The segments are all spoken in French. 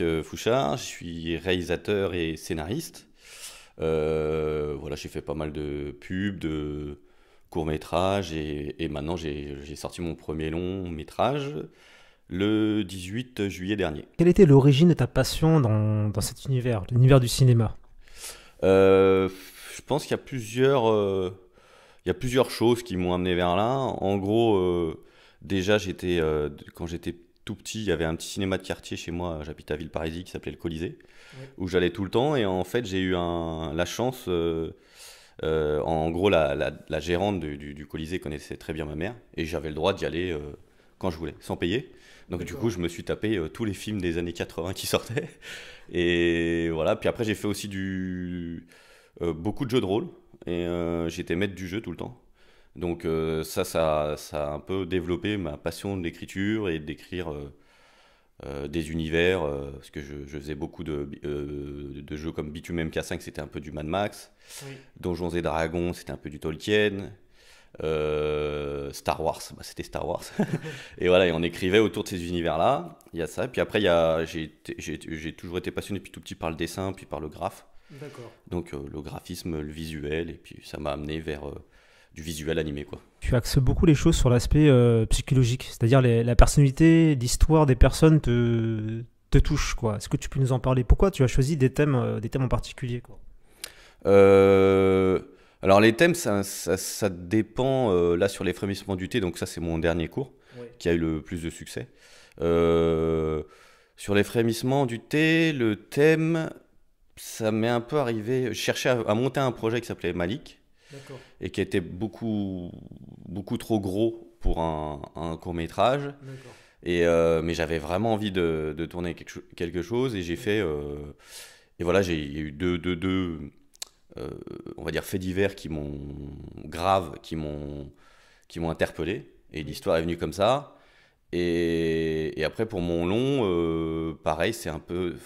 Euh, Fouchard, je suis réalisateur et scénariste. Euh, voilà, j'ai fait pas mal de pubs, de courts métrages et, maintenant j'ai sorti mon premier long métrage le 18 juillet dernier. Quelle était l'origine de ta passion dans, cet univers, l'univers du cinéma euh, Je pense qu'il y a plusieurs, y plusieurs choses qui m'ont amené vers là. En gros, déjà j'étais quand j'étais tout petit, il y avait un petit cinéma de quartier chez moi, j'habitais à Villeparisis, qui s'appelait le Colisée, où j'allais tout le temps. Et en fait, j'ai eu la chance. Euh, euh, en gros, la, gérante du, Colisée connaissait très bien ma mère, et j'avais le droit d'y aller euh, quand je voulais, sans payer. Donc du coup, je me suis tapé tous les films des années 80 qui sortaient. Et voilà, puis après, j'ai fait aussi du... beaucoup de jeux de rôle, et j'étais maître du jeu tout le temps. Donc euh, ça, ça, a un peu développé ma passion de l'écriture et d'écrire euh, euh, des univers, parce que je, faisais beaucoup de, jeux comme Bitumen MK5, c'était un peu du Mad Max, oui. Donjons et Dragons, c'était un peu du Tolkien, Star Wars, bah, c'était Star Wars. et voilà, et on écrivait autour de ces univers-là, il y a ça, puis après, j'ai toujours été passionné depuis tout petit par le dessin, puis par le graphe. Donc le graphisme, le visuel, et puis ça m'a amené vers du visuel animé. Quoi. Tu axes beaucoup les choses sur l'aspect euh, psychologique, c'est-à-dire la personnalité, l'histoire des personnes te, te touche. Est-ce que tu peux nous en parler Pourquoi tu as choisi des thèmes, euh, des thèmes en particulier euh, Alors les thèmes, ça, ça, dépend là sur les frémissements du thé, donc ça c'est mon dernier cours qui a eu le plus de succès. sur les frémissements du thé, le thème, ça m'est un peu arrivé. Je cherchais à monter un projet qui s'appelait Malik, et qui était beaucoup, beaucoup trop gros pour un, un court métrage. Et, euh, mais j'avais vraiment envie de, de tourner quelque, quelque, chose et j'ai fait. Euh, et voilà, j'ai eu deux, deux euh, on va dire, faits divers qui m'ont grave, qui m'ont, qui m'ont interpellé. Et l'histoire est venue comme ça. Et, après, pour mon long, pareil, c'est un peu.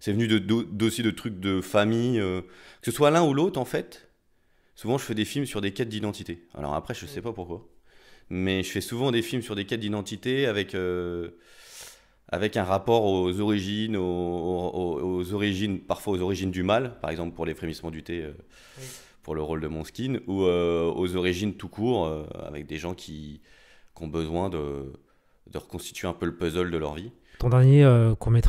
c'est venu de, aussi de trucs de famille. que ce soit l'un ou l'autre, en fait, Souvent, je fais des films sur des quêtes d'identité. Alors après, je sais pas pourquoi, mais je fais souvent des films sur des quêtes d'identité avec euh, avec un rapport aux origines, aux, aux, origines, parfois aux origines du mal, par exemple pour les frémissements du thé, euh, pour le rôle de mon skin, ou euh, aux origines tout court, avec des gens qui, ont besoin de, de reconstituer un peu le puzzle de leur vie. Ton dernier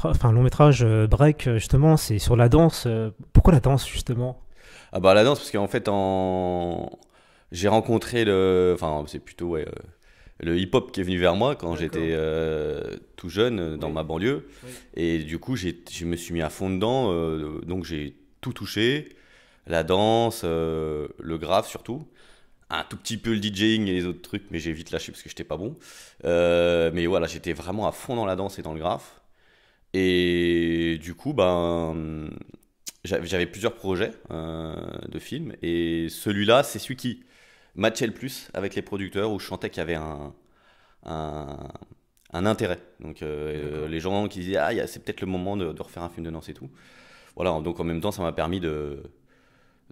enfin long métrage Break justement, c'est sur la danse. pourquoi la danse justement ah bah la danse, parce qu'en fait, en... j'ai rencontré le... Enfin, c'est plutôt euh, le hip-hop qui est venu vers moi quand j'étais euh, tout jeune euh, dans ma banlieue. Et du coup, je me suis mis à fond dedans. donc j'ai tout touché. La danse, le grave surtout. Un tout petit peu le DJing et les autres trucs, mais j'ai vite lâché parce que j'étais pas bon. mais voilà, j'étais vraiment à fond dans la danse et dans le graphe. Et du coup, ben, j'avais plusieurs projets euh, de films et celui-là, c'est celui qui matchait le plus avec les producteurs où je sentais qu'il y avait un, un, intérêt. Donc euh, euh, les gens qui disaient ah c'est peut-être le moment de, refaire un film de danse. et tout. Voilà donc en même temps ça m'a permis de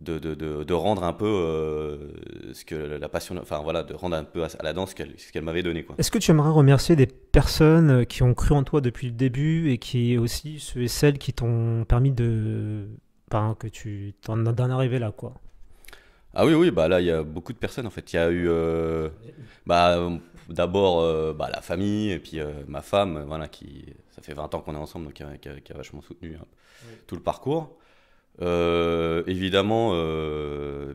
de, de de, rendre un peu ce que la passion, enfin voilà, de rendre un peu à, la danse ce qu'elle m'avait donné. Est-ce que tu aimerais remercier des personnes qui ont cru en toi depuis le début et qui aussi ceux et celles qui t'ont permis de que tu t'en d'en arriver là, quoi. Ah oui, oui, bah là, il y a beaucoup de personnes en fait. Il y a eu euh, bah, d'abord euh, bah, la famille et puis euh, ma femme, voilà, qui, ça fait 20 ans qu'on est ensemble, donc qui a, vachement soutenu hein, tout le parcours. évidemment,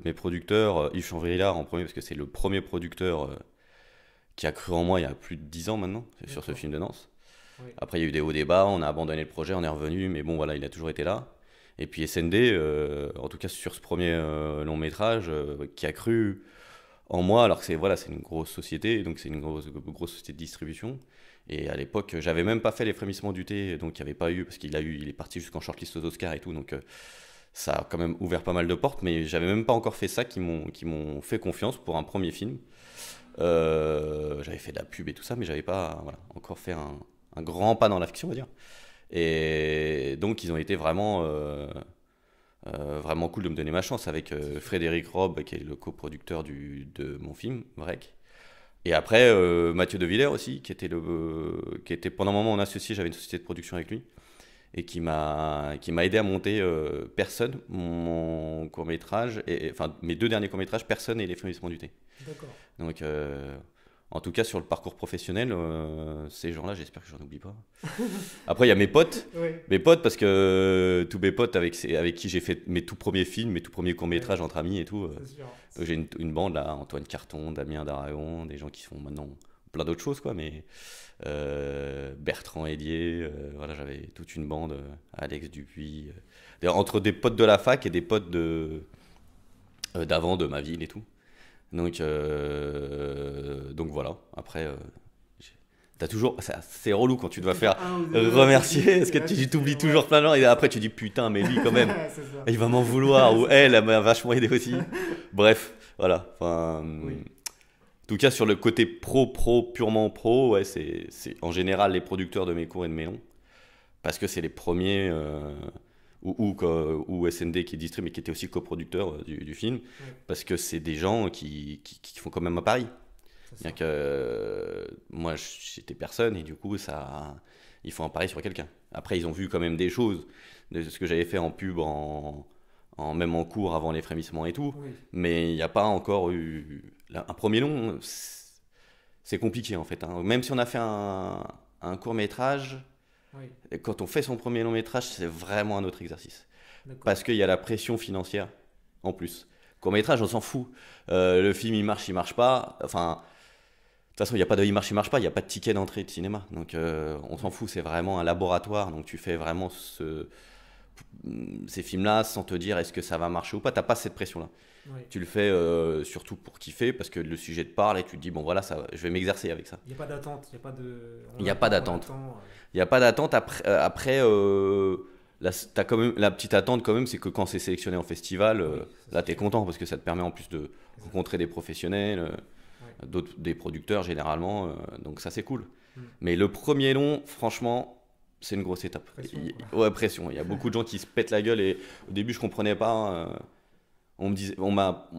mes producteurs, Yves Chanvrillard en premier, parce que c'est le premier producteur qui a cru en moi il y a plus de 10 ans maintenant, sur ce film de Nance. Après, il y a eu des hauts débats, on a abandonné le projet, on est revenu, mais bon, voilà, il a toujours été là. Et puis SND, euh, en tout cas sur ce premier euh, long métrage, euh, qui a cru en moi, alors que c'est voilà, une grosse société, donc c'est une grosse, grosse société de distribution. Et à l'époque, j'avais même pas fait les frémissements du thé, donc il n'y avait pas eu, parce qu'il a eu, il est parti jusqu'en shortlist aux Oscars et tout, donc ça a quand même ouvert pas mal de portes, mais j'avais même pas encore fait ça, qui m'ont fait confiance pour un premier film. j'avais fait de la pub et tout ça, mais j'avais pas encore fait un, un grand pas dans la fiction, on va dire. Et donc, ils ont été vraiment, euh, euh, vraiment cool de me donner ma chance avec euh, Frédéric Robb, qui est le coproducteur de mon film, Vrek. Et après, Mathieu De Villers aussi, qui était, le, qui était pendant un moment mon associé, j'avais une société de production avec lui, et qui m'a aidé à monter Personne, mon court-métrage, et, enfin mes deux derniers courts-métrages, Personne et Les Frémissements du Thé. D'accord. Donc en tout cas, sur le parcours professionnel, euh, ces gens-là, j'espère que n'en oublie pas. Après, il y a mes potes. Mes potes, parce que euh, tous mes potes avec, qui j'ai fait mes tout premiers films, mes tout premiers courts-métrages entre amis et tout. Euh, j'ai une, bande là, Antoine Carton, Damien Daragon, des gens qui font maintenant plein d'autres choses, quoi. Mais Bertrand Hélier, voilà, j'avais toute une bande, Alex Dupuis. entre des potes de la fac et des potes de d'avant de ma ville et tout. Donc, euh, donc voilà. Après, euh, as toujours. C'est relou quand tu dois faire ah, euh, remercier. Parce que tu t'oublies toujours plein de gens. Et après, tu dis putain, mais lui quand même, il va m'en vouloir. ou elle, elle m'a vachement aidé aussi. Bref, voilà. Enfin, En tout cas, sur le côté pro, pro, purement pro, c'est en général les producteurs de mes cours et de mes noms. Parce que c'est les premiers ou, ou, ou, SND qui est distribué mais qui était aussi coproducteur euh, du, film, parce que c'est des gens qui, qui, font quand même à Paris. que euh, moi, j'étais personne, et du coup, ça, ils font un pari sur quelqu'un. Après, ils ont vu quand même des choses, de ce que j'avais fait en pub, en, même en cours avant les frémissements et tout, mais il n'y a pas encore eu. un premier long, c'est compliqué en fait. Hein. Même si on a fait un court métrage quand on fait son premier long métrage, c'est vraiment un autre exercice. Parce qu'il y a la pression financière en plus. Court métrage, on s'en fout. Euh, le film, il marche, il marche pas. Enfin, de toute façon, il n'y a pas de il marche, il marche pas. Il n'y a pas de ticket d'entrée de cinéma. Donc, euh, on s'en fout. C'est vraiment un laboratoire. Donc, tu fais vraiment ce, ces films-là sans te dire est-ce que ça va marcher ou pas. T'as pas cette pression-là. Tu le fais euh, surtout pour kiffer parce que le sujet te parle et tu te dis bon voilà ça, je vais m'exercer avec ça. Il n'y a pas d'attente. Il n'y a pas d'attente. Euh. Il n'y a pas d'attente après. Euh, après quand même, la petite attente quand même, c'est que quand c'est sélectionné en festival, là tu es content parce que ça te permet en plus de rencontrer des professionnels, d'autres, des producteurs généralement, donc ça c'est cool. Mm. Mais le premier long, franchement, c'est une grosse étape. il, ouais, Il y a beaucoup de gens qui se pètent la gueule et au début, je comprenais pas. Euh, on me disait, on m'a,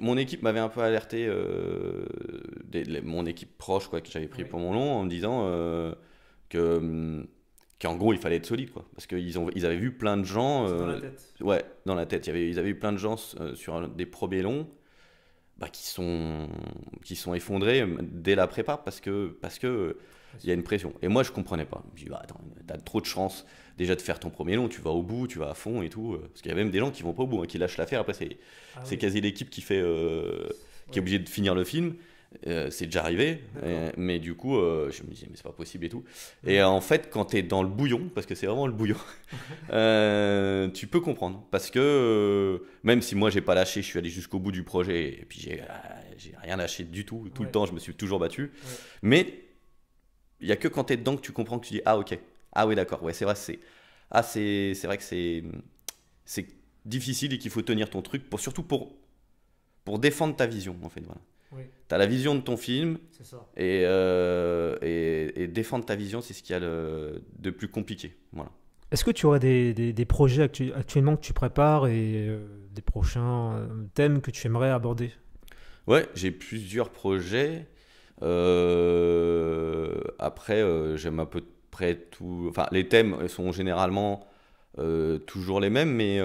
mon équipe m'avait un peu alerté, euh, mon équipe proche quoi, que j'avais pris pour mon long, en me disant euh, que qu'en gros il fallait être solide quoi, parce qu'ils ont, ils avaient vu plein de gens, dans la tête. ouais, dans la tête, ils avaient eu plein de gens sur des probés longs, bah, qui sont qui sont effondrés dès la prépa parce que parce que il y a une pression. Et moi, je comprenais pas. Je me bah, attends, t'as trop de chance déjà de faire ton premier long, tu vas au bout, tu vas à fond et tout. Euh. Parce qu'il y a même des gens qui vont pas au bout, hein, qui lâchent l'affaire. Après, c'est ah quasi l'équipe qui fait, euh, qui est obligée de finir le film. Euh, c'est déjà arrivé, mais du coup, je me disais, mais c'est pas possible et tout. Et en fait, quand t'es dans le bouillon, parce que c'est vraiment le bouillon, tu peux comprendre. Parce que même si moi j'ai pas lâché, je suis allé jusqu'au bout du projet et puis j'ai rien lâché du tout. Tout le temps, je me suis toujours battu. Mais il y a que quand tu es dedans que tu comprends que tu dis ah ok ah oui d'accord ouais c'est vrai c'est ah c'est c'est vrai que c'est c'est difficile et qu'il faut tenir ton truc pour surtout pour pour défendre ta vision en fait voilà tu as la vision de ton film euh, Et, et, défendre ta vision c'est ce qu'il y a le, de plus compliqué voilà est-ce que tu aurais des, des, projets actuellement que tu prépares et euh, des prochains euh, thèmes que tu aimerais aborder Ouais, j'ai plusieurs projets. Euh, après, euh, j'aime à peu près tout. Enfin, les thèmes sont généralement euh, toujours les mêmes, mais,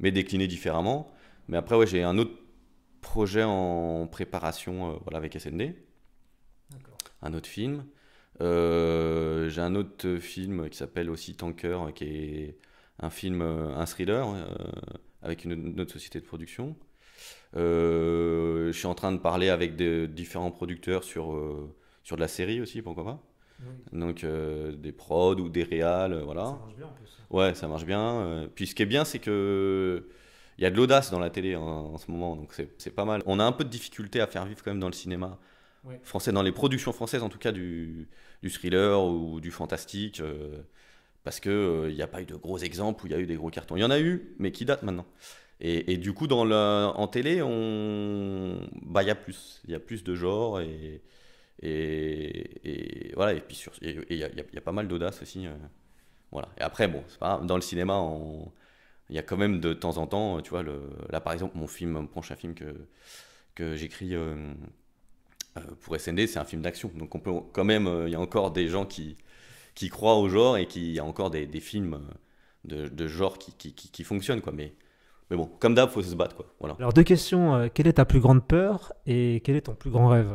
mais déclinés différemment. Mais après, ouais, j'ai un autre projet en préparation voilà, avec SND. Un autre film. j'ai un autre film qui s'appelle aussi Tanker, qui est un film, un thriller avec une, autre société de production. Euh, je suis en train de parler avec des différents producteurs sur, euh, sur de la série aussi, pourquoi pas. Donc euh, des prods ou des réals, voilà. Ça marche bien en plus. Ouais, ça marche bien. puis ce qui est bien, c'est que il y a de l'audace dans la télé hein, en, ce moment, donc c'est pas mal. On a un peu de difficulté à faire vivre quand même dans le cinéma français, dans les productions françaises en tout cas du, du thriller ou du fantastique, parce que il n'y a pas eu de gros exemples où il y a eu des gros cartons. Il y en a eu, mais qui datent maintenant. Et, du coup, dans le en télé, on, bah, il y a plus, il y a plus de genre et, et, voilà. Et puis sur, il y, y, a pas mal d'audace aussi. Euh, voilà. Et après, bon, pas dans le cinéma, il y a quand même de, temps en temps, tu vois, le, là par exemple, mon film, prochain film que que j'écris euh, euh, pour SND, c'est un film d'action. Donc on peut quand même, il y a encore des gens qui qui croient au genre et qui il y a encore des, des films de, de genre qui, qui, qui, qui fonctionnent quoi. Mais mais bon, comme d'hab, faut se battre. Quoi. Voilà. Alors, deux questions. Euh, quelle est ta plus grande peur et quel est ton plus grand rêve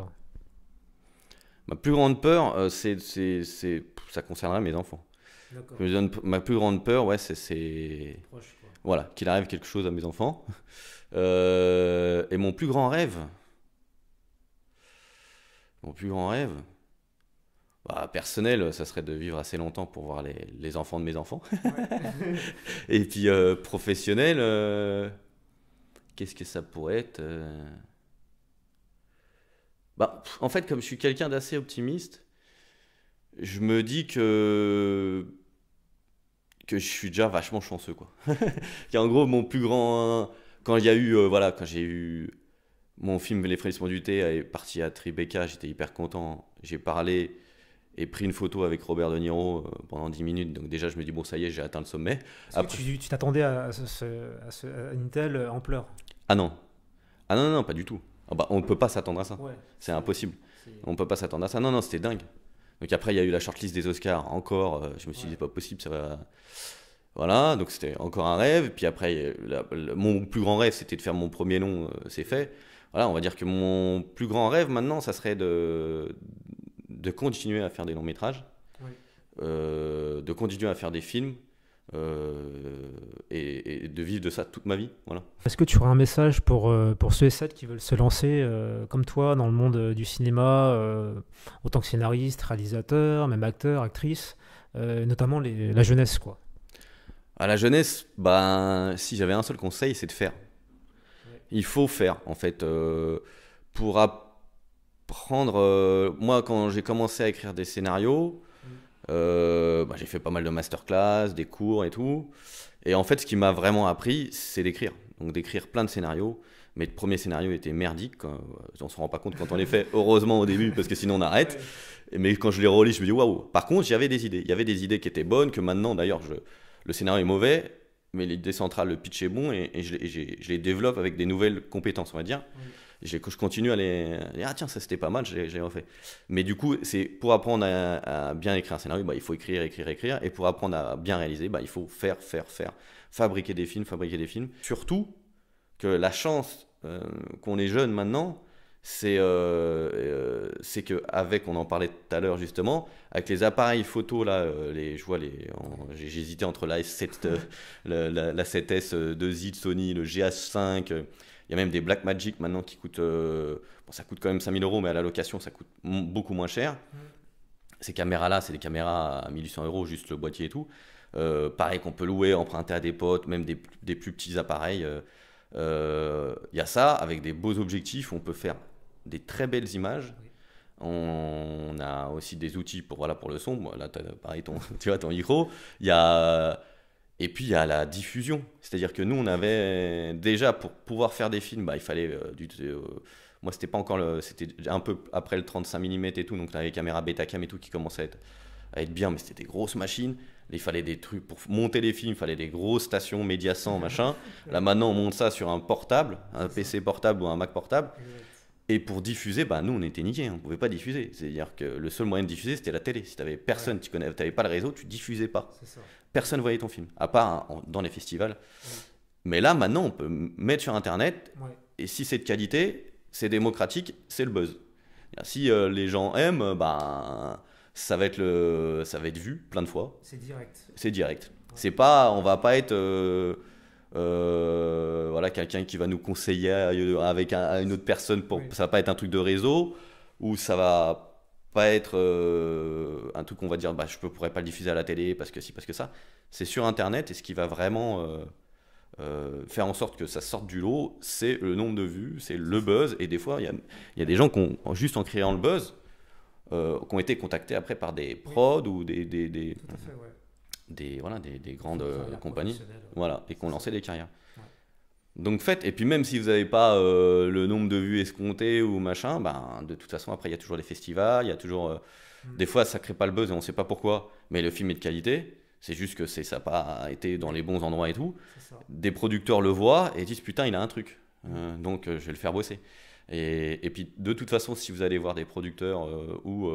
Ma plus grande peur, euh, c'est, c'est, ça concernera mes enfants. D'accord. ma plus grande peur, ouais, c'est, voilà, qu'il arrive quelque chose à mes enfants. Euh, et mon plus grand rêve, mon plus grand rêve, bah, personnel, ça serait de vivre assez longtemps pour voir les, enfants de mes enfants. et puis euh, professionnel, euh, qu'est-ce que ça pourrait être euh? bah, En fait, comme je suis quelqu'un d'assez optimiste, je me dis que que je suis déjà vachement chanceux quoi. en gros mon plus grand quand il eu voilà quand j'ai eu mon film Les frémissements du thé est parti à Tribeca, j'étais hyper content, j'ai parlé et pris une photo avec Robert De Niro euh, pendant 10 minutes. Donc déjà, je me dis, bon, ça y est, j'ai atteint le sommet. Tu t'attendais à, ce, à, ce, à, une telle euh, ampleur Ah non. Ah non, non, non pas du tout. Ah bah, on ne peut pas s'attendre à ça. c'est impossible. On ne peut pas s'attendre à ça. Non, non, c'était dingue. Donc après, il y a eu la shortlist des Oscars, encore. Euh, je me suis dit, c'est pas possible, ça Voilà, donc c'était encore un rêve. Puis après, mon plus grand rêve, c'était de faire mon premier long, c'est fait. Voilà, on va dire que mon plus grand rêve maintenant, ça serait de, de continuer à faire des longs métrages, euh, de continuer à faire des films. Euh, et, de vivre de ça toute ma vie. Voilà. Est-ce que tu aurais un message pour, euh, pour ceux et celles qui veulent se lancer comme toi dans le monde du cinéma, autant que scénariste, réalisateur, même acteur, actrice, notamment la jeunesse quoi À la jeunesse, ben, si j'avais un seul conseil, c'est de faire. Il faut faire en fait. pour, prendre. Euh, moi, quand j'ai commencé à écrire des scénarios, euh, bah, j'ai fait pas mal de masterclass, des cours et tout. Et en fait, ce qui m'a vraiment appris, c'est d'écrire. Donc, d'écrire plein de scénarios. Mes premiers scénarios étaient merdiques. On se rend pas compte quand on les fait, heureusement au début, parce que sinon on arrête. Mais quand je les relis, je me dis waouh. Par contre, j'avais des idées. Il y avait des idées qui étaient bonnes, que maintenant, d'ailleurs, je... le scénario est mauvais, mais l'idée centrale, le pitch est bon, et, je, je les développe avec des nouvelles compétences, on va dire je continue à les, ah tiens ça c'était pas mal j'ai refait mais du coup c'est pour apprendre à, bien écrire un scénario bah, il faut écrire écrire écrire et pour apprendre à bien réaliser bah, il faut faire faire faire fabriquer des films fabriquer des films surtout que la chance euh, qu'on est jeune maintenant c'est qu'avec, euh, euh, c'est que avec on en parlait tout à l'heure justement avec les appareils photo là les je vois les j'hésitais entre la 7 la, 7S 2i de Sony le GH5 il y a même des Black Magic maintenant qui coûtent. Euh, bon, ça coûte quand même 5000 euros, mais à la location, ça coûte beaucoup moins cher. Mm. Ces caméras-là, c'est des caméras à 1800 euros, juste le boîtier et tout. Euh, pareil qu'on peut louer, emprunter à des potes, même des, plus petits appareils. Il euh, y a ça, avec des beaux objectifs, on peut faire des très belles images. On a aussi des outils pour, voilà, pour le son. Là, pareil, ton, tu vois, ton micro. Il y a et puis il y a la diffusion, c'est-à-dire que nous on avait déjà pour pouvoir faire des films, bah, il fallait euh, du, euh, moi c'était pas encore c'était un peu après le 35 mm et tout, donc on avait les caméras Betacam et tout qui commençaient à être, à être bien, mais c'était des grosses machines. Il fallait des trucs pour monter les films, il fallait des grosses stations médias 100 machin. Là maintenant on monte ça sur un portable, un PC portable ou un Mac portable. Et pour diffuser, bah, nous, on était niqués, hein. on ne pouvait pas diffuser. C'est-à-dire que le seul moyen de diffuser, c'était la télé. Si tu n'avais personne, ouais. tu n'avais pas le réseau, tu diffusais pas. Ça. Personne voyait ton film, à part dans les festivals. Mais là, maintenant, on peut mettre sur Internet, et si c'est de qualité, c'est démocratique, c'est le buzz. Si euh, les gens aiment, euh, bah, ça, va être le, ça va être vu plein de fois. C'est direct. C'est direct. C'est pas, on va pas être... Euh, euh, voilà, quelqu'un qui va nous conseiller avec une autre personne pour ne ça va pas être un truc de réseau ou ça va pas être euh, un truc qu'on va dire bah je ne pourrais pas le diffuser à la télé parce que si parce que ça c'est sur internet et ce qui va vraiment euh, faire en sorte que ça sorte du lot c'est le nombre de vues c'est le buzz et des fois il y a, des gens qui ont, juste en créant le buzz qui ont été contactés après par des prods ou des, Tout à fait, des, voilà, des, grandes euh, compagnies voilà, et qu'on lançait des carrières. Donc faites, et puis même si vous n'avez pas euh, le nombre de vues escomptées ou machin, ben, de toute façon après il y a toujours les festivals, il y a toujours... Euh, mm. Des fois ça crée pas le buzz et on ne sait pas pourquoi, mais le film est de qualité, c'est juste que ça n'a pas été dans les bons endroits et tout. Des producteurs le voient et disent putain il a un truc, donc je vais le faire bosser. Et, et, puis de toute façon si vous allez voir des producteurs ou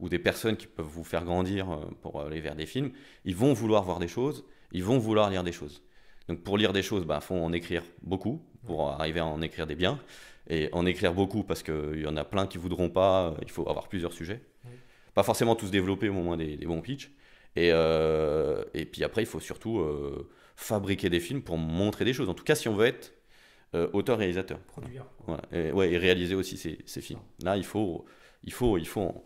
ou des personnes qui peuvent vous faire grandir euh, pour aller vers des films, ils vont vouloir voir des choses, ils vont vouloir lire des choses. Donc pour lire des choses, il bah, faut en écrire beaucoup pour arriver à en écrire des biens. Et en écrire beaucoup parce qu'il y en a plein qui voudront pas, euh, il faut avoir plusieurs sujets. Pas forcément tous développer au moins des, bons pitchs. Et, euh, et puis après, il faut surtout fabriquer des films pour montrer des choses. En tout cas, si on veut être auteur-réalisateur. Produire. Et, ouais, et réaliser aussi ces, ces films. Là, il faut, il faut, il faut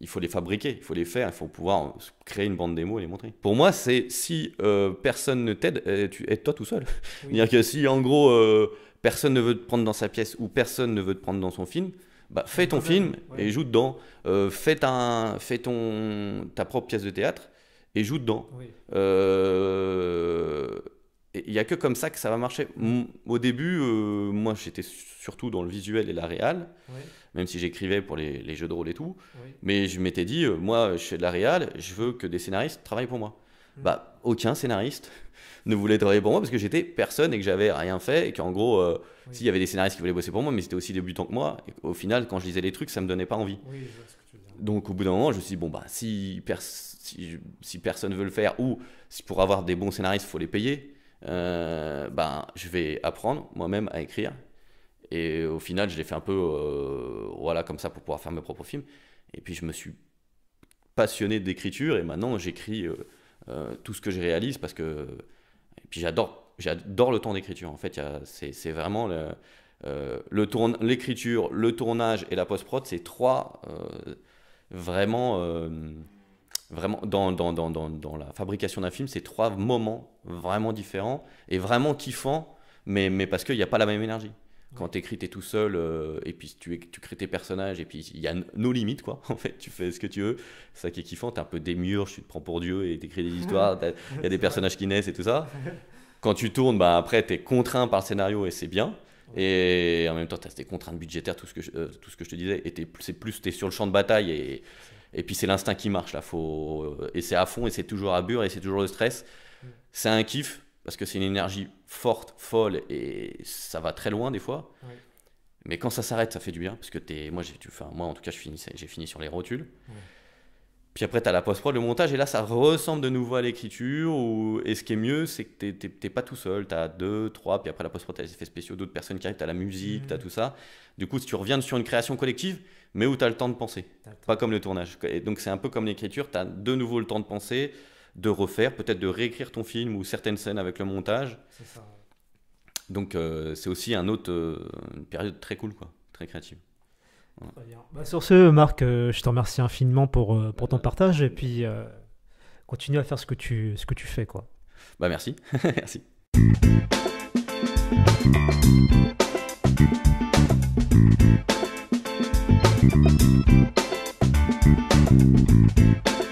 il faut les fabriquer, il faut les faire, il faut pouvoir créer une bande démo et les montrer. Pour moi, c'est si euh, personne ne t'aide, euh, aide toi tout seul. C'est-à-dire que si en gros euh, personne ne veut te prendre dans sa pièce ou personne ne veut te prendre dans son film, bah, fais ton film et joue dedans. fais, ta, ton, ta propre pièce de théâtre et joue dedans. Oui il n'y a que comme ça que ça va marcher. Au début, euh, moi, j'étais surtout dans le visuel et la réal, même si j'écrivais pour les, jeux de rôle et tout. Mais je m'étais dit, euh, moi, je fais de la réal, je veux que des scénaristes travaillent pour moi. Mm. Bah, aucun scénariste ne voulait travailler pour moi parce que j'étais personne et que j'avais rien fait et qu'en gros, euh, s'il y avait des scénaristes qui voulaient bosser pour moi, mais c'était aussi débutant que moi. au final, quand je lisais les trucs, ça me donnait pas envie. Donc, au bout d'un moment, je me suis dit, bon, bah, si, personne si, si personne veut le faire ou si pour avoir des bons scénaristes, faut les payer euh, ben, je vais apprendre moi-même à écrire. Et au final, je l'ai fait un peu euh, voilà, comme ça pour pouvoir faire mes propres films. Et puis, je me suis passionné d'écriture et maintenant, j'écris euh, tout ce que je réalise parce que. Et puis, j'adore, j'adore le temps d'écriture. En fait, c'est vraiment le. l'écriture, le, le tournage et la post-prod, c'est trois vraiment vraiment dans, dans, dans, dans la fabrication d'un film, c'est trois moments vraiment différents et vraiment kiffants, mais, mais parce qu'il n'y a pas la même énergie. Quand tu écris, tu es tout seul, euh, et puis tu, tu crées tes personnages, et puis il y a nos limites, quoi. En fait, tu fais ce que tu veux. C'est ça qui est kiffant. Tu un peu des murs, tu te prends pour Dieu, et tu écris des histoires, il y a des personnages qui naissent et tout ça. Quand tu tournes, bah, après, tu es contraint par le scénario, et c'est bien. Et en même temps, tu as tes contraintes budgétaires, tout ce que je, euh, tout ce que je te disais, et c'est plus, tu es sur le champ de bataille, et et puis c'est l'instinct qui marche là. Faut... Et c'est à fond, et c'est toujours à bure, et c'est toujours le stress. Mm. C'est un kiff parce que c'est une énergie forte, folle, et ça va très loin des fois. Mais quand ça s'arrête, ça fait du bien parce que moi, j'ai, moi en tout cas, j'ai fini, sur les rotules. Puis après, tu as la post-prod, le montage, et là, ça ressemble de nouveau à l'écriture. Ou... Et ce qui est mieux, c'est que tu n'es pas tout seul. Tu as deux, trois, puis après la post-prod, tu as les effets spéciaux, d'autres personnes qui arrivent, tu as la musique, mm. tu as tout ça. Du coup, si tu reviens sur une création collective, mais où tu as le temps de penser. Pas comme le tournage. Et donc c'est un peu comme l'écriture, tu as de nouveau le temps de penser, de refaire, peut-être de réécrire ton film ou certaines scènes avec le montage. C'est ça. Donc euh, c'est aussi un autre, euh, période très cool, quoi, très créative. Bah, sur ce, Marc, euh, je te remercie infiniment pour, ton partage et puis continue à faire ce que tu, ce que tu fais. Quoi. Bah, merci. merci. Thank you.